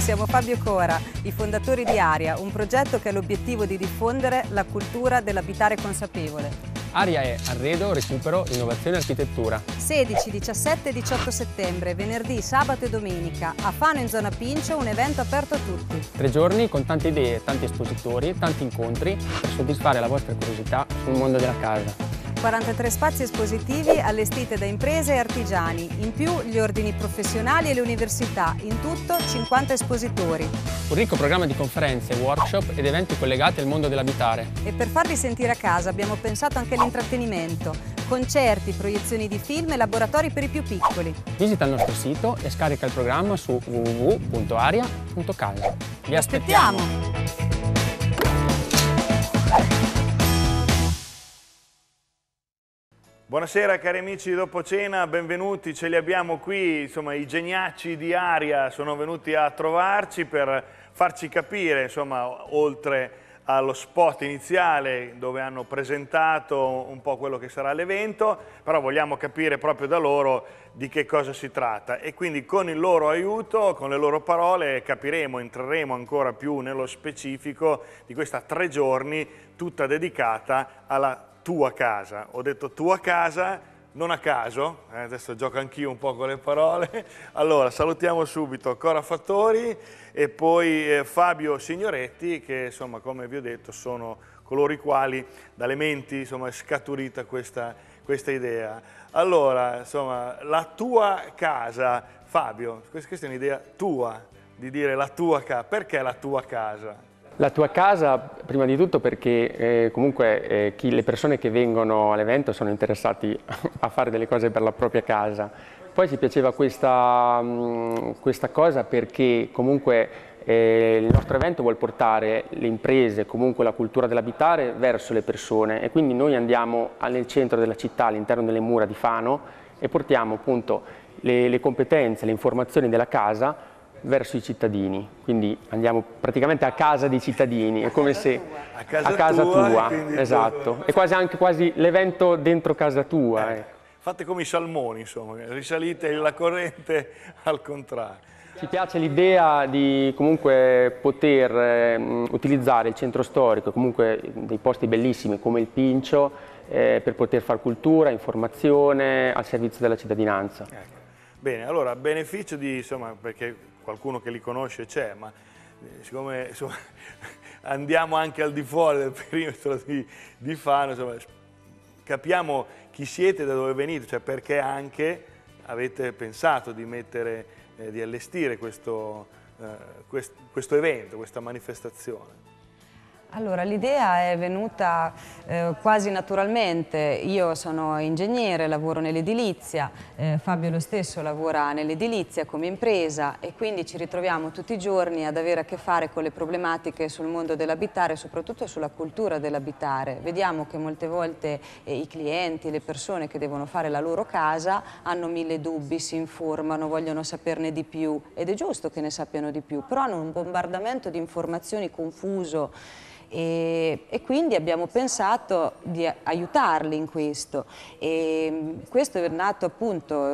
siamo Fabio Cora, i fondatori di Aria, un progetto che ha l'obiettivo di diffondere la cultura dell'abitare consapevole. Aria è arredo, recupero, innovazione e architettura. 16, 17 e 18 settembre, venerdì, sabato e domenica. A Fano in zona Pincio un evento aperto a tutti. Tre giorni con tante idee, tanti espositori, tanti incontri per soddisfare la vostra curiosità sul mondo della casa. 43 spazi espositivi allestiti da imprese e artigiani, in più gli ordini professionali e le università, in tutto 50 espositori. Un ricco programma di conferenze, workshop ed eventi collegati al mondo dell'abitare. E per farvi sentire a casa abbiamo pensato anche all'intrattenimento, concerti, proiezioni di film e laboratori per i più piccoli. Visita il nostro sito e scarica il programma su www.aria.casa. Vi aspettiamo. Buonasera cari amici di Dopo Cena, benvenuti, ce li abbiamo qui, insomma i geniacci di Aria sono venuti a trovarci per farci capire, insomma, oltre allo spot iniziale dove hanno presentato un po' quello che sarà l'evento, però vogliamo capire proprio da loro di che cosa si tratta e quindi con il loro aiuto, con le loro parole capiremo, entreremo ancora più nello specifico di questa tre giorni tutta dedicata alla tua casa, ho detto tua casa non a caso, eh, adesso gioco anch'io un po' con le parole. Allora, salutiamo subito Cora Fattori e poi eh, Fabio Signoretti, che insomma, come vi ho detto, sono coloro i quali dalle menti insomma, è scaturita questa, questa idea. Allora, insomma, la tua casa, Fabio, questa è un'idea tua, di dire la tua casa. Perché la tua casa? La tua casa, prima di tutto perché eh, comunque eh, chi, le persone che vengono all'evento sono interessati a fare delle cose per la propria casa. Poi ci piaceva questa, mh, mm, questa cosa perché comunque eh, il nostro evento vuole portare le imprese, comunque la cultura dell'abitare verso le persone e quindi noi andiamo nel centro della città, all'interno delle mura di Fano e portiamo appunto le, le competenze, le informazioni della casa verso i cittadini, quindi andiamo praticamente a casa dei cittadini, è come se a casa, a casa tua, tua esatto, tu... è quasi anche quasi l'evento dentro casa tua. Eh. Fate come i salmoni, insomma, risalite la corrente al contrario. Ci piace l'idea di comunque poter eh, utilizzare il centro storico, comunque dei posti bellissimi come il Pincio, eh, per poter fare cultura, informazione al servizio della cittadinanza. Ecco. Bene, allora beneficio di, insomma, perché qualcuno che li conosce c'è, ma eh, siccome insomma, andiamo anche al di fuori del perimetro di, di Fano, insomma, capiamo chi siete da dove venite, cioè perché anche avete pensato di, mettere, eh, di allestire questo, eh, quest, questo evento, questa manifestazione. Allora, l'idea è venuta eh, quasi naturalmente. Io sono ingegnere, lavoro nell'edilizia, eh, Fabio lo stesso lavora nell'edilizia come impresa e quindi ci ritroviamo tutti i giorni ad avere a che fare con le problematiche sul mondo dell'abitare e soprattutto sulla cultura dell'abitare. Vediamo che molte volte eh, i clienti, le persone che devono fare la loro casa hanno mille dubbi, si informano, vogliono saperne di più ed è giusto che ne sappiano di più, però hanno un bombardamento di informazioni confuso e, e, quindi abbiamo pensato di aiutarli in questo e questo è nato appunto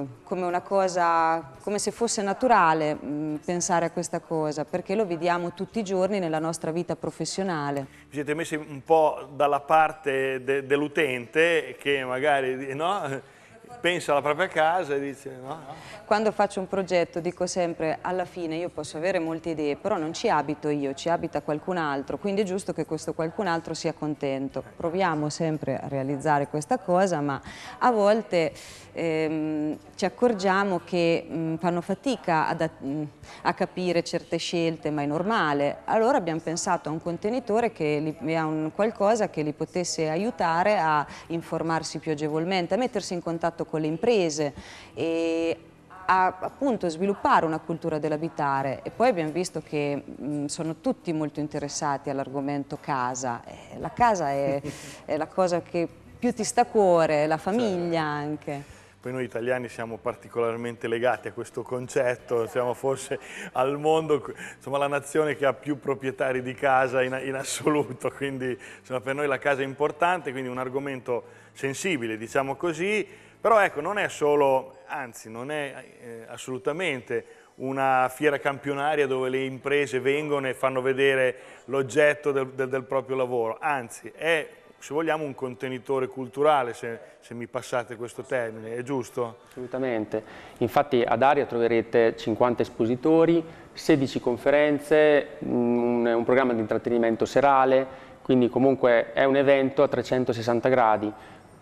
eh, come una cosa come se fosse naturale mm, pensare a questa cosa perché lo vediamo tutti i giorni nella nostra vita professionale vi siete messi un po' dalla parte de, dell'utente che magari no? pensa alla propria casa e dice no, Quando faccio un progetto dico sempre alla fine io posso avere molte idee, però non ci abito io, ci abita qualcun altro, quindi è giusto che questo qualcun altro sia contento. Proviamo sempre a realizzare questa cosa, ma a volte ehm, ci accorgiamo che mh, mm, fanno fatica ad, mh, mm, a capire certe scelte, ma è normale. Allora abbiamo pensato a un contenitore che li, a un qualcosa che li potesse aiutare a informarsi più agevolmente, a mettersi in contatto con le imprese e a appunto, sviluppare una cultura dell'abitare e poi abbiamo visto che mh, mm, sono tutti molto interessati all'argomento casa. Eh, la casa è, è la cosa che più ti sta a cuore, la famiglia certo. anche. Poi noi italiani siamo particolarmente legati a questo concetto, siamo forse al mondo, insomma la nazione che ha più proprietari di casa in, in assoluto, quindi insomma, per noi la casa è importante, quindi un argomento sensibile, diciamo così, però ecco, non è solo, anzi non è eh, assolutamente una fiera campionaria dove le imprese vengono e fanno vedere l'oggetto del, del, del proprio lavoro, anzi è se vogliamo, un contenitore culturale, se, se, mi passate questo termine, è giusto? Assolutamente. Infatti ad Aria troverete 50 espositori, 16 conferenze, mm, un, un programma di intrattenimento serale, quindi comunque è un evento a 360 gradi,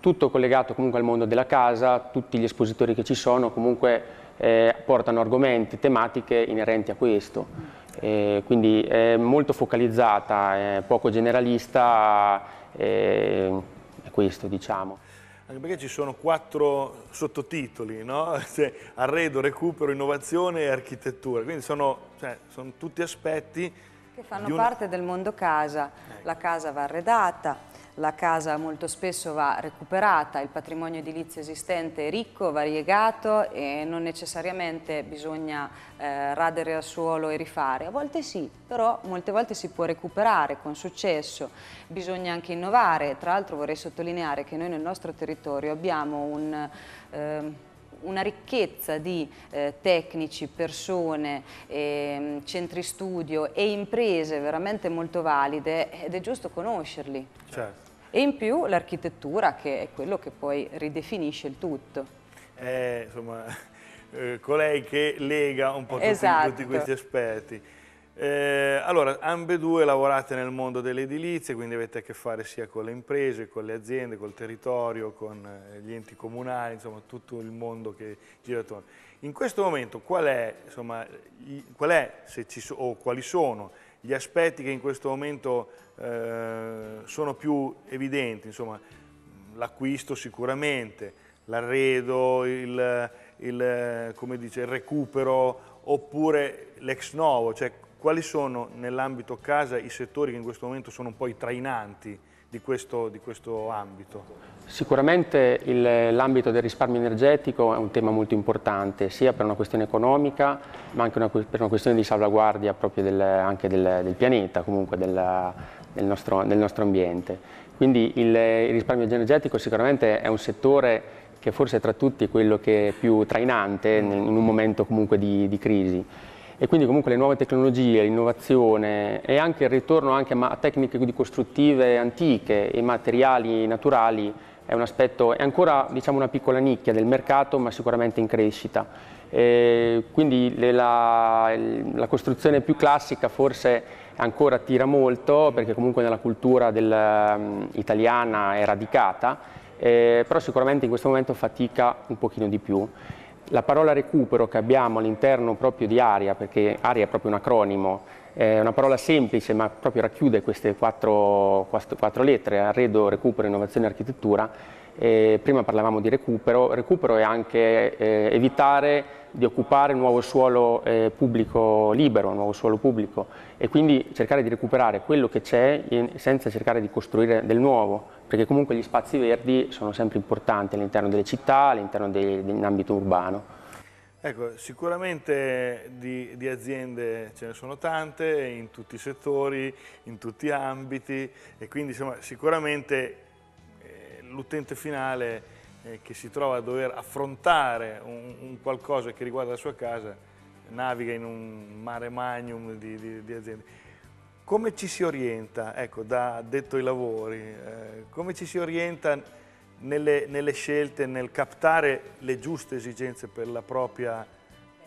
tutto collegato comunque al mondo della casa, tutti gli espositori che ci sono comunque eh, portano argomenti, tematiche inerenti a questo. Eh, quindi è molto focalizzata, è poco generalista, e, è questo, diciamo. Anche perché ci sono quattro sottotitoli, no? cioè, arredo, recupero, innovazione e architettura, quindi sono, cioè, sono tutti aspetti che fanno una... parte del mondo casa, ecco. la casa va arredata, la casa molto spesso va recuperata, il patrimonio edilizio esistente è ricco, variegato e non necessariamente bisogna eh, radere al suolo e rifare. A volte sì, però molte volte si può recuperare con successo. Bisogna anche innovare. Tra l'altro vorrei sottolineare che noi nel nostro territorio abbiamo un... Eh, una ricchezza di eh, tecnici, persone, eh, centri studio e imprese veramente molto valide ed è giusto conoscerli. Certo. E in più l'architettura che è quello che poi ridefinisce il tutto. È, eh, insomma, eh, colei che lega un po' esatto. tutti, tutti questi esatto. aspetti. Eh, allora, ambedue lavorate nel mondo delle edilizie, quindi avete a che fare sia con le imprese, con le aziende, col territorio, con eh, gli enti comunali, insomma tutto il mondo che gira attorno. In questo momento qual è, insomma, qual è so, o quali sono gli aspetti che in questo momento eh, sono più evidenti? l'acquisto sicuramente, l'arredo, il, il, il recupero oppure l'ex novo, cioè quali sono nell'ambito casa i settori che in questo momento sono un po' i trainanti di questo, di questo ambito? Sicuramente l'ambito del risparmio energetico è un tema molto importante sia per una questione economica ma anche una, per una questione di salvaguardia proprio del, anche del, del, pianeta, comunque della, del, nostro, del, nostro, ambiente. Quindi il, il risparmio energetico sicuramente è un settore che forse tra tutti è quello che è più trainante in un momento comunque di, di crisi e quindi comunque le nuove tecnologie, l'innovazione e anche il ritorno anche a tecniche costruttive antiche e materiali naturali è un aspetto, è ancora diciamo, una piccola nicchia del mercato ma sicuramente in crescita. E quindi la, la, costruzione più classica forse ancora tira molto perché comunque nella cultura del, mm, italiana è radicata, eh, però sicuramente in questo momento fatica un pochino di più. La parola recupero che abbiamo all'interno proprio di ARIA, perché ARIA è proprio un acronimo, è una parola semplice ma proprio racchiude queste quattro, quattro lettere, arredo, recupero, innovazione e architettura, eh, prima parlavamo di recupero, recupero è anche eh, evitare di occupare un nuovo suolo eh, pubblico libero, nuovo suolo pubblico e quindi cercare di recuperare quello che c'è senza cercare di costruire del nuovo, perché comunque gli spazi verdi sono sempre importanti all'interno delle città, all'interno dell'ambito urbano. Ecco, sicuramente di, di, aziende ce ne sono tante, in tutti i settori, in tutti gli ambiti e quindi insomma, sicuramente l'utente finale eh, che si trova a dover affrontare un, un, qualcosa che riguarda la sua casa naviga in un mare magnum di, di, di aziende. Come ci si orienta, ecco, da detto ai lavori, eh, come ci si orienta nelle, nelle, scelte, nel captare le giuste esigenze per la propria...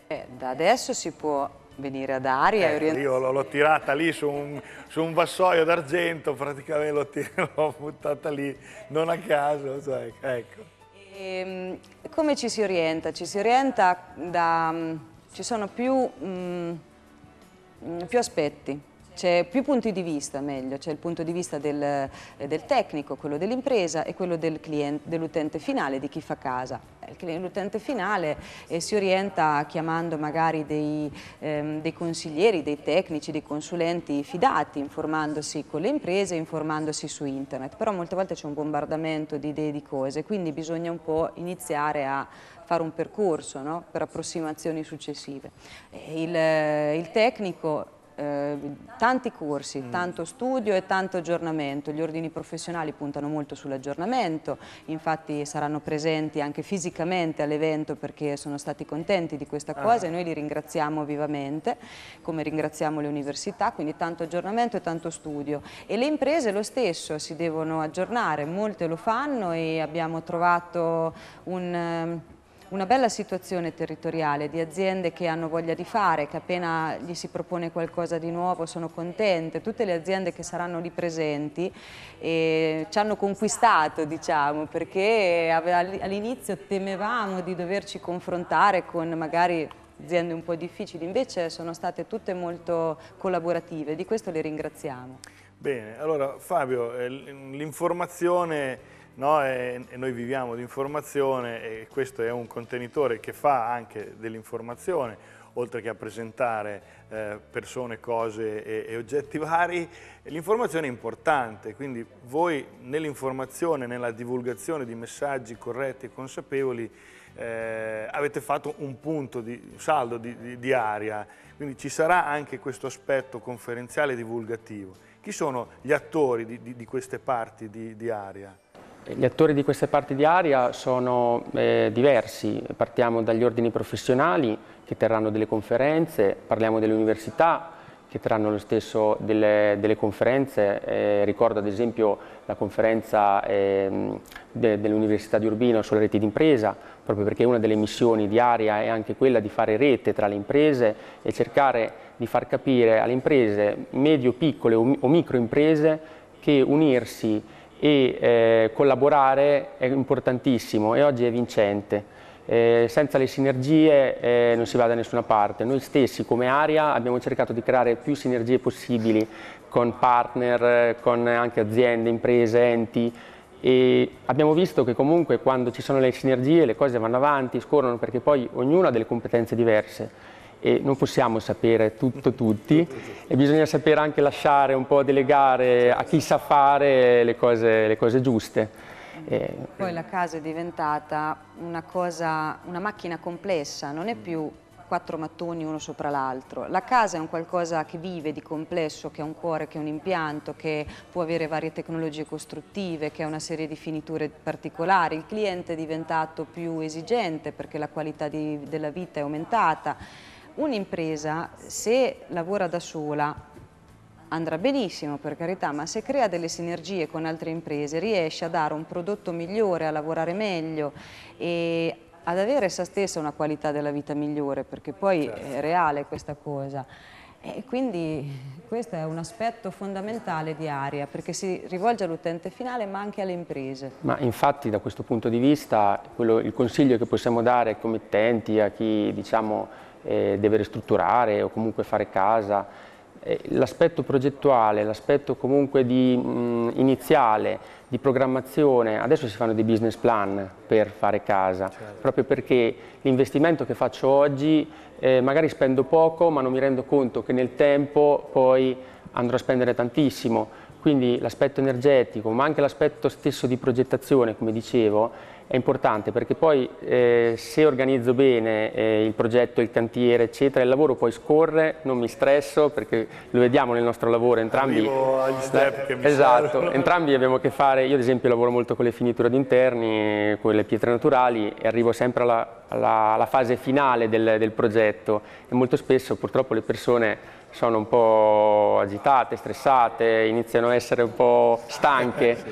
Eh, da adesso si può venire ad aria. Eh, orient... Io l'ho tirata lì su un, su un vassoio d'argento, praticamente l'ho buttata lì, non a caso. Cioè, ecco. E, ehm, come ci si orienta? Ci si orienta da... Mm, ci sono più, mh, mm, più aspetti. C'è più punti di vista, meglio, c'è il punto di vista del, eh, del tecnico, quello dell'impresa e quello del dell'utente finale, di chi fa casa. Eh, l'utente finale eh, si orienta chiamando magari dei, ehm, dei, consiglieri, dei tecnici, dei consulenti fidati, informandosi con le imprese, informandosi su internet, però molte volte c'è un bombardamento di idee di cose, quindi bisogna un po' iniziare a fare un percorso no? per approssimazioni successive. Eh, il, il tecnico eh, tanti corsi, mm. tanto studio e tanto aggiornamento. Gli ordini professionali puntano molto sull'aggiornamento, infatti saranno presenti anche fisicamente all'evento perché sono stati contenti di questa ah. cosa ah. e noi li ringraziamo vivamente, come ringraziamo le università, quindi tanto aggiornamento e tanto studio. E le imprese lo stesso, si devono aggiornare, molte lo fanno e abbiamo trovato un ehm, una bella situazione territoriale di aziende che hanno voglia di fare, che appena gli si propone qualcosa di nuovo sono contente, tutte le aziende che saranno lì presenti eh, ci hanno conquistato diciamo perché all'inizio temevamo di doverci confrontare con magari aziende un po' difficili, invece sono state tutte molto collaborative, di questo le ringraziamo. Bene, allora Fabio, eh, l'informazione no? e, e noi viviamo di informazione e questo è un contenitore che fa anche dell'informazione oltre che a presentare eh, persone, cose e, e oggetti vari, l'informazione è importante, quindi voi nell'informazione, nella divulgazione di messaggi corretti e consapevoli eh, avete fatto un punto di saldo di, di, di, aria, quindi ci sarà anche questo aspetto conferenziale divulgativo. Chi sono gli attori di, di queste parti di aria? Gli attori di queste parti di aria sono eh, diversi, partiamo dagli ordini professionali che terranno delle conferenze, parliamo delle università che terranno lo stesso delle, delle conferenze, eh, ricordo ad esempio la conferenza eh, de, dell'Università di Urbino sulle reti d'impresa, proprio perché una delle missioni di Aria è anche quella di fare rete tra le imprese e cercare di far capire alle imprese medio, piccole o, o imprese che unirsi e eh, collaborare è importantissimo e oggi è vincente. Eh, senza le sinergie eh, non si va da nessuna parte. Noi stessi come area abbiamo cercato di creare più sinergie possibili con partner, con anche aziende, imprese, enti e abbiamo visto che comunque quando ci sono le sinergie le cose vanno avanti, scorrono perché poi ognuno ha delle competenze diverse e non possiamo sapere tutto tutti e bisogna sapere anche lasciare un po' delegare a chi sa fare le cose, le cose giuste. E... Poi la casa è diventata una, cosa, una macchina complessa, non è più quattro mattoni uno sopra l'altro. La casa è un qualcosa che vive di complesso, che ha un cuore, che è un impianto, che può avere varie tecnologie costruttive, che ha una serie di finiture particolari. Il cliente è diventato più esigente perché la qualità di, della vita è aumentata Un'impresa, se lavora da sola, andrà benissimo per carità, ma se crea delle sinergie con altre imprese riesce a dare un prodotto migliore, a lavorare meglio e ad avere se stessa una qualità della vita migliore, perché poi è certo. reale questa cosa. E quindi questo è un aspetto fondamentale di Aria, perché si rivolge all'utente finale ma anche alle imprese. Ma infatti da questo punto di vista quello, il consiglio che possiamo dare ai committenti, a chi diciamo, eh, deve ristrutturare o comunque fare casa. Eh, l'aspetto progettuale, l'aspetto comunque di, mh, mm, iniziale, di programmazione, adesso si fanno dei business plan per fare casa, certo. proprio perché l'investimento che faccio oggi eh, magari spendo poco ma non mi rendo conto che nel tempo poi andrò a spendere tantissimo, quindi l'aspetto energetico ma anche l'aspetto stesso di progettazione, come dicevo, è importante perché poi eh, se organizzo bene eh, il progetto, il cantiere, eccetera, il lavoro poi scorre, non mi stresso perché lo vediamo nel nostro lavoro, entrambi Arrivo agli eh, step che mi Esatto, servono. entrambi abbiamo a che fare, io ad esempio lavoro molto con le finiture di interni, con le pietre naturali e arrivo sempre alla, alla, alla fase finale del, del progetto e molto spesso purtroppo le persone sono un po' agitate, stressate, iniziano a essere un po' stanche. sì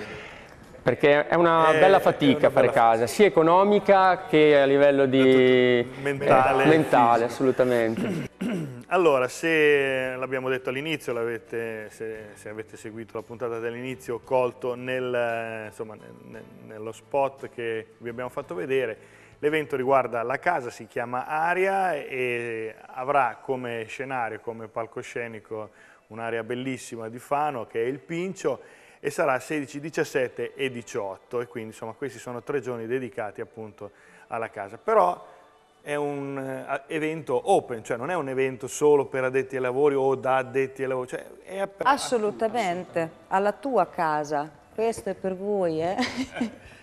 perché è una eh, è, bella fatica una fare bella casa, sia economica che a livello di mentale, mentale assolutamente. Allora, se l'abbiamo detto all'inizio, se, se, avete seguito la puntata dall'inizio, colto nel, insomma, nel, nello spot che vi abbiamo fatto vedere, L'evento riguarda la casa, si chiama Aria e avrà come scenario, come palcoscenico, un'area bellissima di Fano che è il Pincio e sarà 16, 17 e 18 e quindi insomma questi sono tre giorni dedicati appunto alla casa. Però è un eh, evento open, cioè non è un evento solo per addetti ai lavori o da addetti ai lavori, cioè è aperto. assolutamente, assolutamente, alla tua casa, questo è per voi, eh?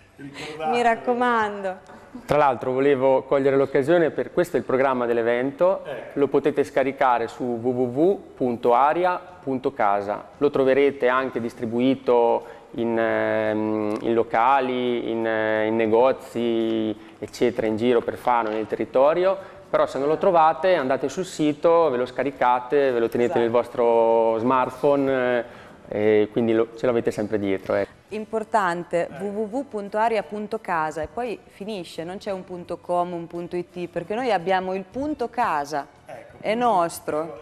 Mi raccomando. Tra l'altro volevo cogliere l'occasione per questo è il programma dell'evento, ecco. lo potete scaricare su www.aria.casa, lo troverete anche distribuito in, ehm, in locali, in, eh, in, negozi, eccetera, in giro per Fano, nel territorio, però se non lo trovate andate sul sito, ve lo scaricate, ve lo tenete esatto. nel vostro smartphone, eh, e quindi lo, ce l'avete sempre dietro. Ecco importante eh. www.aria.casa e poi finisce, non c'è un punto .com, un punto .it, perché noi abbiamo il punto casa è nostro.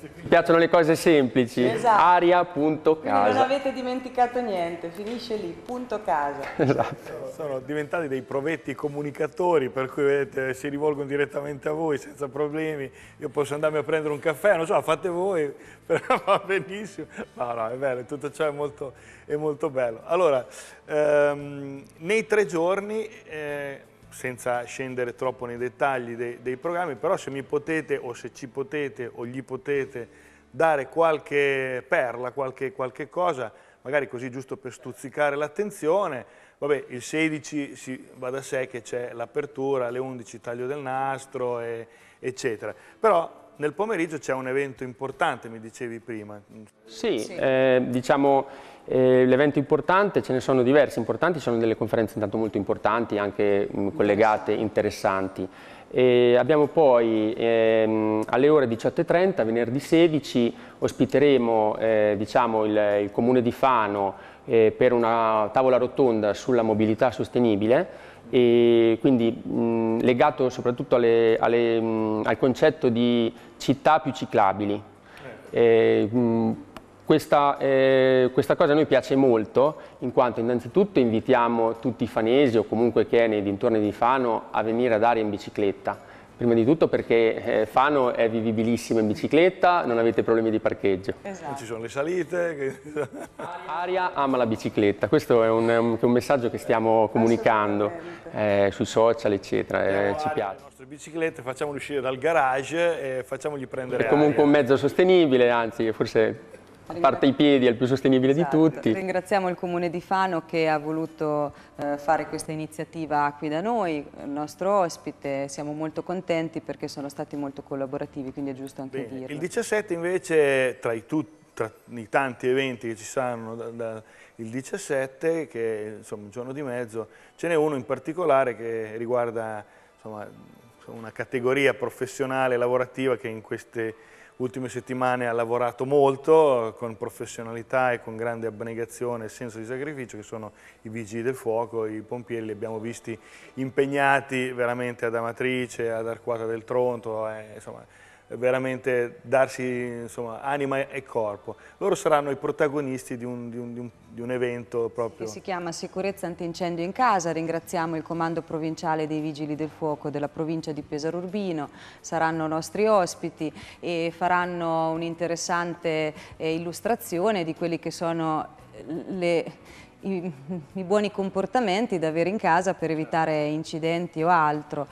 Mi piacciono le cose semplici, esatto. aria, non avete dimenticato niente, finisce lì, punto casa. Esatto. Sono diventati dei provetti comunicatori per cui vedete, si rivolgono direttamente a voi senza problemi, io posso andarmi a prendere un caffè, non so, fate voi, però va benissimo. No, no, è bello, tutto ciò è molto, è molto bello. Allora, ehm, nei tre giorni... Eh, senza scendere troppo nei dettagli dei, dei, programmi, però se mi potete o se ci potete o gli potete dare qualche perla, qualche, qualche cosa, magari così giusto per stuzzicare l'attenzione, vabbè il 16 si va da sé che c'è l'apertura, alle 11 taglio del nastro, e, eccetera. Però nel pomeriggio c'è un evento importante, mi dicevi prima. Sì, sì. Eh, diciamo eh, l'evento importante, ce ne sono diversi importanti, ci sono delle conferenze intanto molto importanti, anche mh, mm, collegate, interessanti. E abbiamo poi ehm, alle ore 18.30, venerdì 16, ospiteremo eh, diciamo, il, il, Comune di Fano eh, per una tavola rotonda sulla mobilità sostenibile e quindi mh, mm, legato soprattutto alle, alle, mh, mm, al concetto di città più ciclabili. Eh, mh, eh, questa, eh, questa, cosa a noi piace molto in quanto innanzitutto invitiamo tutti i fanesi o comunque chi è nei dintorni di Fano a venire ad aria in bicicletta. Prima di tutto perché eh, Fano è vivibilissimo in bicicletta, non avete problemi di parcheggio. Esatto. Non ci sono le salite. Aria ama la bicicletta, questo è un, un, un messaggio che stiamo comunicando eh, sui social eccetera, eh, ci piace Le nostre biciclette, facciamole uscire dal garage e facciamogli prendere È comunque aria. un mezzo sostenibile, anzi forse parte i piedi, è il più sostenibile esatto. di tutti. Ringraziamo il Comune di Fano che ha voluto eh, fare questa iniziativa qui da noi, il nostro ospite, siamo molto contenti perché sono stati molto collaborativi, quindi è giusto anche Bene. dirlo. Il 17 invece, tra i, tra i tanti eventi che ci saranno da, da, il 17, che è insomma, un giorno di mezzo, ce n'è uno in particolare che riguarda insomma, una categoria professionale lavorativa che in queste ultime settimane ha lavorato molto con professionalità e con grande abnegazione e senso di sacrificio che sono i vigili del fuoco, i pompieri li abbiamo visti impegnati veramente ad Amatrice, ad Arquata del Tronto, eh, insomma veramente darsi insomma, anima e corpo. Loro saranno i protagonisti di un, di un, di un evento proprio. Che si chiama Sicurezza Antincendio in Casa, ringraziamo il Comando Provinciale dei Vigili del Fuoco della provincia di Pesaro Urbino, saranno nostri ospiti e faranno un'interessante eh, illustrazione di quelli che sono eh, le i, i, buoni comportamenti da avere in casa per evitare incidenti o altro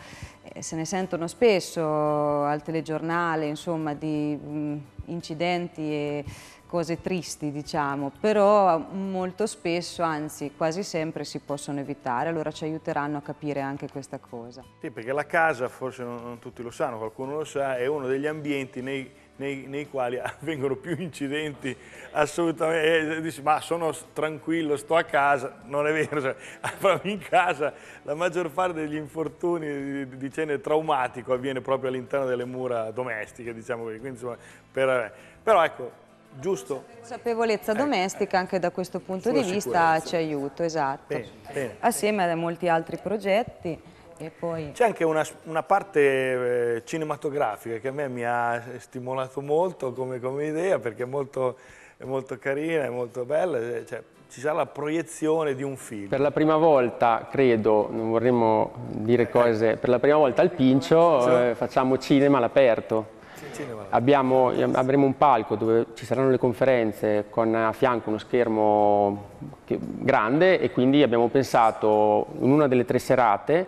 se ne sentono spesso al telegiornale, insomma, di mh, incidenti e cose tristi, diciamo, però molto spesso, anzi quasi sempre, si possono evitare, allora ci aiuteranno a capire anche questa cosa. Sì, perché la casa, forse non, non tutti lo sanno, qualcuno lo sa, è uno degli ambienti nei nei, nei quali avvengono più incidenti assolutamente, eh, dici ma sono tranquillo, sto a casa, non è vero, cioè, in casa la maggior parte degli infortuni di, cene traumatico avviene proprio all'interno delle mura domestiche, diciamo così, quindi insomma, per, eh, però ecco, giusto? La consapevolezza eh, domestica eh, anche da questo punto di sicurezza. vista ci aiuta, esatto. Bene, bene. Assieme a molti altri progetti. Poi... C'è anche una, una parte eh, cinematografica che a me mi ha stimolato molto come, come idea perché è molto, è molto, carina, è molto bella, eh, cioè, ci sarà la proiezione di un film. Per la prima volta, credo, non vorremmo dire cose, per la prima volta al Pincio eh, facciamo cinema all'aperto. Abbiamo, avremo un palco dove ci saranno le conferenze con a fianco uno schermo grande e quindi abbiamo pensato in una delle tre serate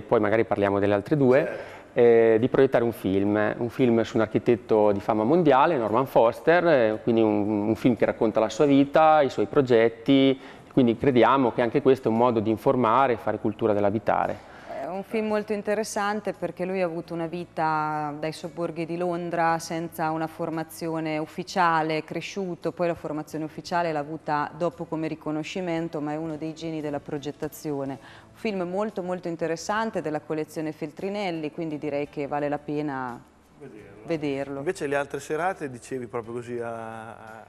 poi magari parliamo delle altre due. Eh, di proiettare un film, un film su un architetto di fama mondiale, Norman Foster, eh, quindi un, un, film che racconta la sua vita, i suoi progetti, quindi crediamo che anche questo è un modo di informare e fare cultura dell'abitare. È un film molto interessante perché lui ha avuto una vita dai sobborghi di Londra senza una formazione ufficiale, è cresciuto, poi la formazione ufficiale l'ha avuta dopo come riconoscimento, ma è uno dei geni della progettazione, film molto molto interessante della collezione Feltrinelli, quindi direi che vale la pena vederlo. vederlo. Invece le altre serate dicevi proprio così a...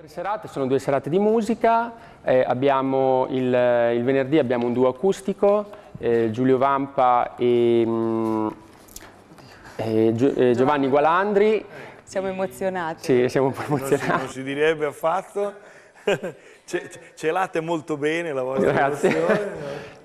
Le serate sono due serate di musica, eh, abbiamo il, il, venerdì abbiamo un duo acustico, eh, Giulio Vampa e, mh, mm, eh, e Gio, eh, Giovanni Gualandri. Siamo emozionati. Sì, siamo un po' emozionati. non si, non si direbbe affatto. Celate molto bene la vostra Grazie.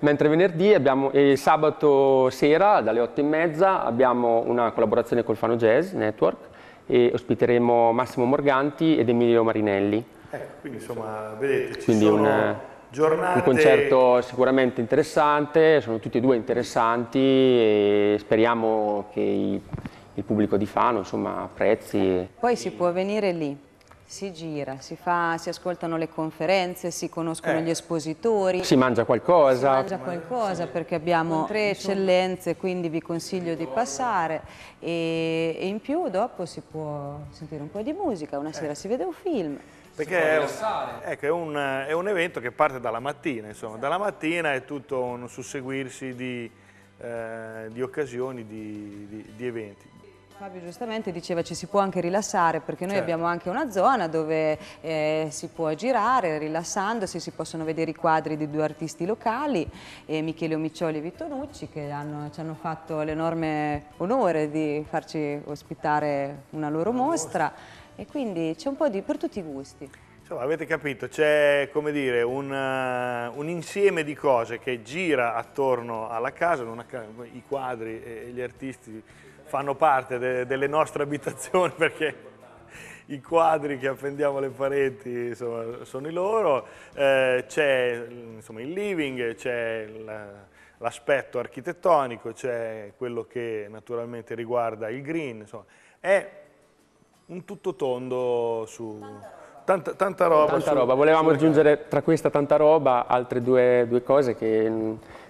Mentre venerdì abbiamo, e sabato sera dalle 8 e mezza abbiamo una collaborazione col Fano Jazz Network e ospiteremo Massimo Morganti ed Emilio Marinelli. Ecco, quindi insomma, vedete, ci quindi sono... un, eh, Giornate... Un concerto sicuramente interessante, sono tutti e due interessanti e speriamo che il pubblico di Fano insomma, apprezzi. Poi si può venire lì si gira, si, fa, si ascoltano le conferenze, si conoscono eh. gli espositori. Si mangia qualcosa. Si mangia qualcosa sì. perché abbiamo tre eccellenze, quindi vi consiglio di passare. E, e, in più dopo si può sentire un po' di musica, una eh. sera si vede un film. Perché è un, ecco, è, un, è un, evento che parte dalla mattina, insomma. Dalla mattina è tutto un susseguirsi di, eh, di occasioni, di, di, di eventi. Fabio giustamente diceva ci si può anche rilassare perché noi certo. abbiamo anche una zona dove eh, si può girare rilassandosi, si possono vedere i quadri di due artisti locali, eh, Michele Omiccioli e Vitto Nucci che hanno, ci hanno fatto l'enorme onore di farci ospitare una loro una mostra. mostra e quindi c'è un po' di per tutti i gusti. Insomma, avete capito, c'è come un, eh, un, insieme di cose che gira attorno alla casa, i quadri, e gli artisti, fanno parte de delle nostre abitazioni perché i quadri che appendiamo alle pareti insomma, sono i loro, eh, c'è il living, c'è l'aspetto architettonico, c'è quello che naturalmente riguarda il green, insomma, è un tutto tondo su... Tanta, tanta roba. Tanta su, roba. Volevamo aggiungere tra questa tanta roba altre due, due cose che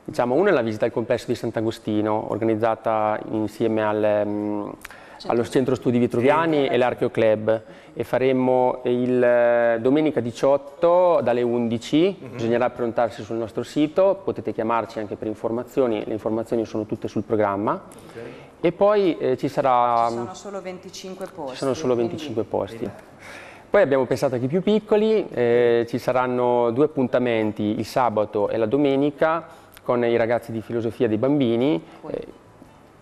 Diciamo, una è la visita al complesso di Sant'Agostino, organizzata insieme al, um, mm, certo. allo Centro Studi Vitruviani e l'Archeo Club e faremo il eh, domenica 18 dalle 11, mhm. bisognerà prenotarsi sul nostro sito, potete chiamarci anche per informazioni, le informazioni sono tutte sul programma. E poi eh, ci sarà... Ci mm, sono solo 25 posti. Ci sono solo 25 quindi... posti. Poi abbiamo pensato anche i più piccoli, eh, ci saranno due appuntamenti il sabato e la domenica con i ragazzi di filosofia dei bambini. Eh,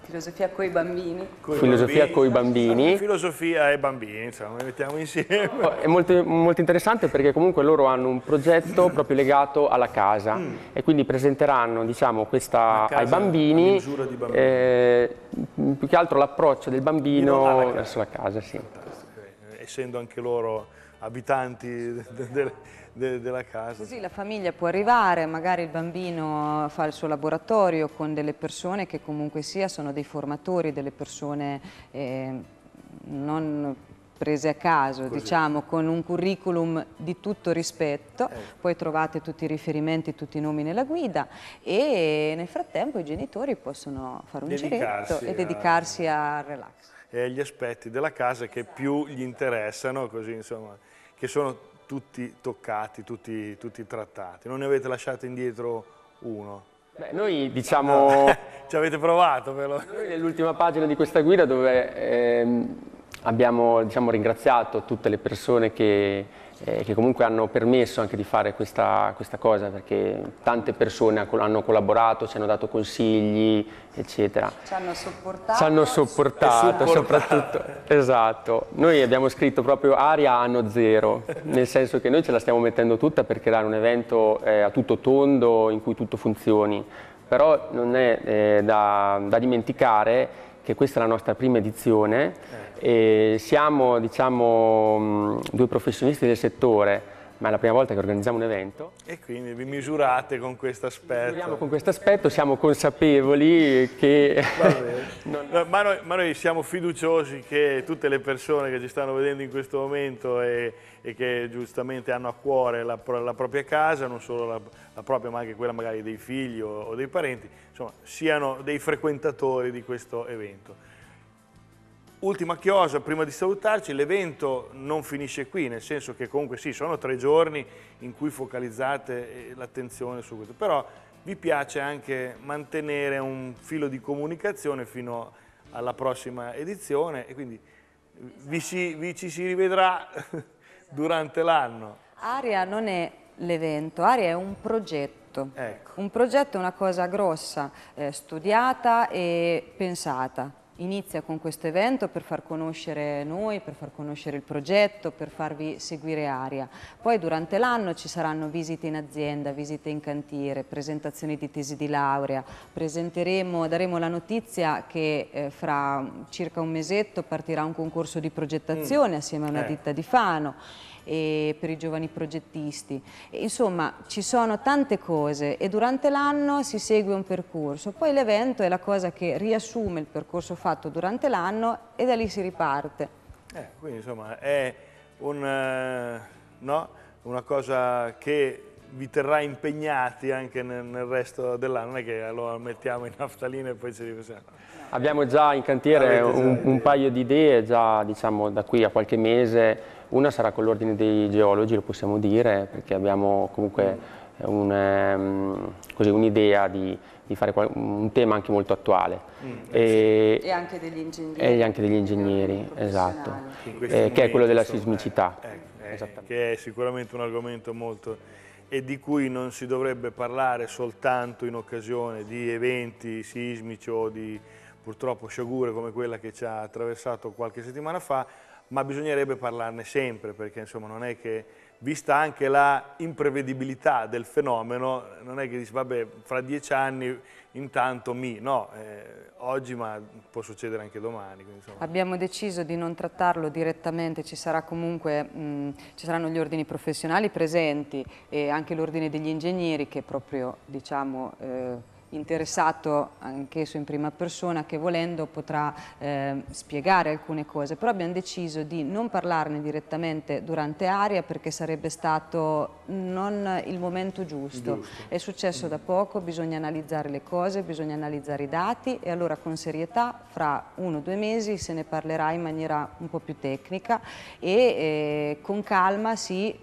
filosofia coi bambini. Coi filosofia bambini. coi bambini. Filosofia e bambini, insomma, li mettiamo insieme. Eh, è molto, molto, interessante perché comunque loro hanno un progetto proprio legato alla casa mm. e quindi presenteranno diciamo, questa ai bambini, bambini. Eh, più che altro l'approccio del bambino verso la casa. Sì. Eh, essendo anche loro abitanti de, de, de, della casa. Così la famiglia può arrivare, magari il bambino fa il suo laboratorio con delle persone che comunque sia sono dei formatori, delle persone eh, non prese a caso, Così. diciamo, con un curriculum di tutto rispetto, eh. poi trovate tutti i riferimenti, tutti i nomi nella guida e nel frattempo i genitori possono fare un dedicarsi giretto e dedicarsi al relax. E agli aspetti della casa che più gli interessano, così insomma che sono tutti toccati, tutti, tutti trattati, non ne avete lasciato indietro uno. Beh, noi diciamo... ci avete provato però. Noi nell'ultima pagina di questa guida dove ehm, abbiamo diciamo, ringraziato tutte le persone che eh, che comunque hanno permesso anche di fare questa, questa cosa perché tante persone hanno collaborato, ci hanno dato consigli, eccetera. Ci hanno sopportato. Ci hanno sopportato, soprattutto. Esatto. Noi abbiamo scritto proprio aria anno zero, nel senso che noi ce la stiamo mettendo tutta per creare un evento eh, a tutto tondo in cui tutto funzioni, però non è eh, da, da dimenticare che questa è la nostra prima edizione. Eh. E siamo diciamo, mm, due professionisti del settore ma è la prima volta che organizziamo un evento. E quindi vi misurate con questo aspetto. Misuriamo con questo aspetto, siamo consapevoli che... non... ma, noi, ma, noi, siamo fiduciosi che tutte le persone che ci stanno vedendo in questo momento e, e che giustamente hanno a cuore la, la propria casa, non solo la, la, propria ma anche quella magari dei figli o, o dei parenti, insomma siano dei frequentatori di questo evento. Ultima chiosa, prima di salutarci, l'evento non finisce qui, nel senso che comunque sì, sono tre giorni in cui focalizzate eh, l'attenzione su questo, però vi piace anche mantenere un filo di comunicazione fino alla prossima edizione e quindi vi, si, vi ci si rivedrà durante l'anno. Aria non è l'evento, Aria è un progetto. Ecco. Un progetto è una cosa grossa, eh, studiata e pensata inizia con questo evento per far conoscere noi, per far conoscere il progetto, per farvi seguire aria. Poi durante l'anno ci saranno visite in azienda, visite in cantiere, presentazioni di tesi di laurea, presenteremo, daremo la notizia che eh, fra circa un mesetto partirà un concorso di progettazione mm. assieme a una eh. ditta di Fano e per i giovani progettisti. E, insomma, ci sono tante cose e durante l'anno si segue un percorso. Poi l'evento è la cosa che riassume il percorso fatto durante l'anno e da lì si riparte. Eh, quindi insomma è un, eh, no? una cosa che vi terrà impegnati anche nel, nel resto dell'anno, non è che lo mettiamo in naftalina e poi ci riflessiamo. Abbiamo già in cantiere un, un, paio di idee, già diciamo da qui a qualche mese una sarà con l'ordine dei geologi, lo possiamo dire, perché abbiamo comunque eh, ehm, un'idea um, un di, di, fare un tema anche molto attuale. Mm, eh, e, e, anche degli ingegneri. E anche degli ingegneri, esatto, eh, che è quello della sismicità. Eh, eh, eh, che è sicuramente un argomento molto e di cui non si dovrebbe parlare soltanto in occasione di eventi sismici o di purtroppo sciagure come quella che ci ha attraversato qualche settimana fa, ma bisognerebbe parlarne sempre perché insomma non è che vista anche la imprevedibilità del fenomeno, non è che dici vabbè fra dieci anni intanto mi, no, eh, oggi ma può succedere anche domani. Quindi, Abbiamo deciso di non trattarlo direttamente, ci, comunque, mh, ci, saranno gli ordini professionali presenti e anche l'ordine degli ingegneri che proprio diciamo, eh, interessato anch'esso in prima persona che volendo potrà eh, spiegare alcune cose, però abbiamo deciso di non parlarne direttamente durante aria perché sarebbe stato non il momento giusto. giusto. È successo mm. da poco, bisogna analizzare le cose, bisogna analizzare i dati e allora con serietà fra uno o due mesi se ne parlerà in maniera un po' più tecnica e eh, con calma si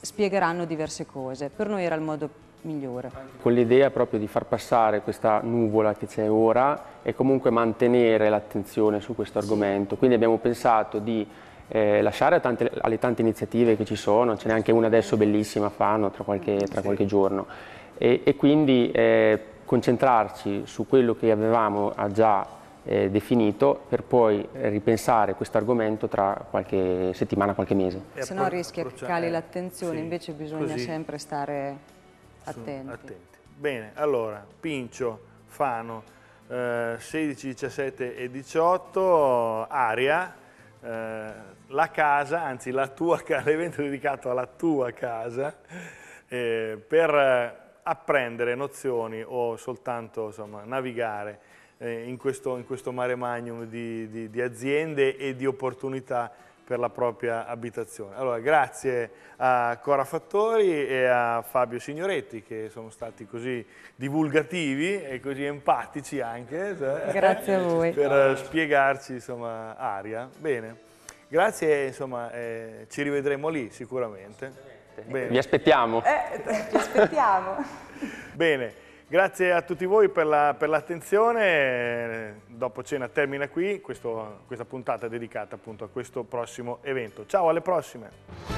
spiegheranno diverse cose. Per noi era il modo più migliore. Con l'idea proprio di far passare questa nuvola che c'è ora e comunque mantenere l'attenzione su questo argomento, quindi abbiamo pensato di eh, lasciare tante, alle tante iniziative che ci sono, ce n'è anche una adesso bellissima a tra qualche, tra qualche giorno, e, e quindi eh, concentrarci su quello che avevamo ah, già eh, definito per poi ripensare questo argomento tra qualche settimana, qualche mese. Se no rischia che cali eh, l'attenzione, sì, invece bisogna così. sempre stare attenti. attenti. Bene, allora, Pincio, Fano, eh, 16, 17 e 18, Aria, eh, la casa, anzi la tua casa, l'evento dedicato alla tua casa, eh, per eh, apprendere nozioni o soltanto insomma, navigare eh, in questo, in, questo, mare magnum di, di, di aziende e di opportunità per la propria abitazione. Allora, grazie a Cora Fattori e a Fabio Signoretti che sono stati così divulgativi e così empatici anche. Eh, grazie a voi. Per spiegarci, insomma, aria. Bene. Grazie, insomma, eh, ci rivedremo lì sicuramente. Bene. Vi aspettiamo. Eh, vi aspettiamo. Bene. Grazie a tutti voi per, l'attenzione, la, dopo cena termina qui questo, questa puntata dedicata appunto a questo prossimo evento. Ciao, alle prossime!